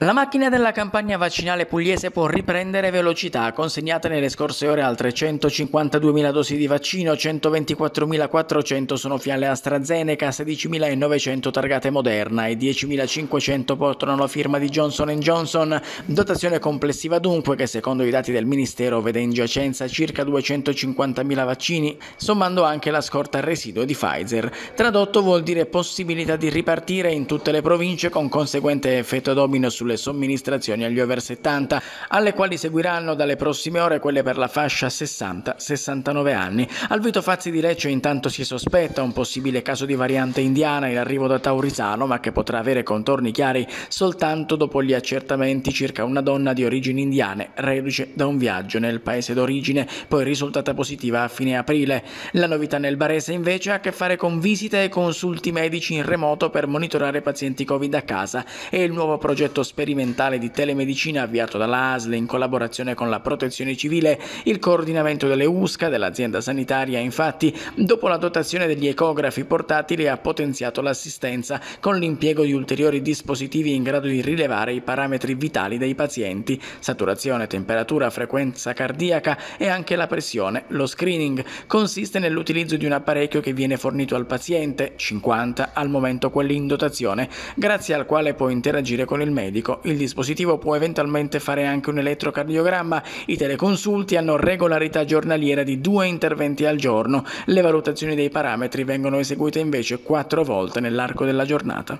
La macchina della campagna vaccinale pugliese può riprendere velocità, consegnate nelle scorse ore altre 152.000 dosi di vaccino, 124.400 sono fiale AstraZeneca, 16.900 targate Moderna e 10.500 portano la firma di Johnson Johnson, dotazione complessiva dunque che secondo i dati del Ministero vede in giacenza circa 250.000 vaccini, sommando anche la scorta residuo di Pfizer. Tradotto vuol dire possibilità di ripartire in tutte le province con conseguente effetto domino sul sulle somministrazioni agli over 70, alle quali seguiranno dalle prossime ore quelle per la fascia 60-69 anni. Al Vito Fazzi di Lecce intanto si sospetta un possibile caso di variante indiana in arrivo da Taurisano, ma che potrà avere contorni chiari soltanto dopo gli accertamenti circa una donna di origini indiane reduce da un viaggio nel paese d'origine, poi risultata positiva a fine aprile. La novità nel barese invece ha a che fare con visite e consulti medici in remoto per monitorare pazienti Covid a casa e il nuovo progetto speciale sperimentale di telemedicina avviato dalla ASL in collaborazione con la Protezione Civile, il coordinamento delle USCA dell'azienda sanitaria, infatti, dopo la dotazione degli ecografi portatili ha potenziato l'assistenza con l'impiego di ulteriori dispositivi in grado di rilevare i parametri vitali dei pazienti, saturazione, temperatura, frequenza cardiaca e anche la pressione. Lo screening consiste nell'utilizzo di un apparecchio che viene fornito al paziente, 50 al momento quelli in dotazione, grazie al quale può interagire con il medico pubblico. Il dispositivo può eventualmente fare anche un elettrocardiogramma. I teleconsulti hanno regolarità giornaliera di due interventi al giorno. Le valutazioni dei parametri vengono eseguite invece quattro volte nell'arco della giornata.